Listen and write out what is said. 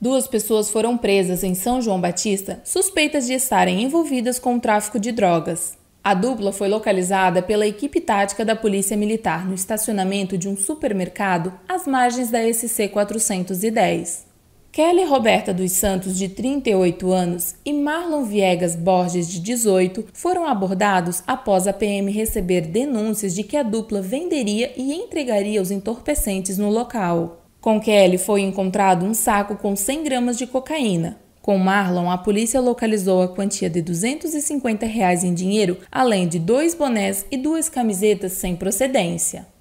Duas pessoas foram presas em São João Batista suspeitas de estarem envolvidas com o tráfico de drogas. A dupla foi localizada pela equipe tática da Polícia Militar no estacionamento de um supermercado às margens da SC 410. Kelly Roberta dos Santos, de 38 anos, e Marlon Viegas Borges, de 18, foram abordados após a PM receber denúncias de que a dupla venderia e entregaria os entorpecentes no local. Com Kelly foi encontrado um saco com 100 gramas de cocaína. Com Marlon, a polícia localizou a quantia de 250 reais em dinheiro, além de dois bonés e duas camisetas sem procedência.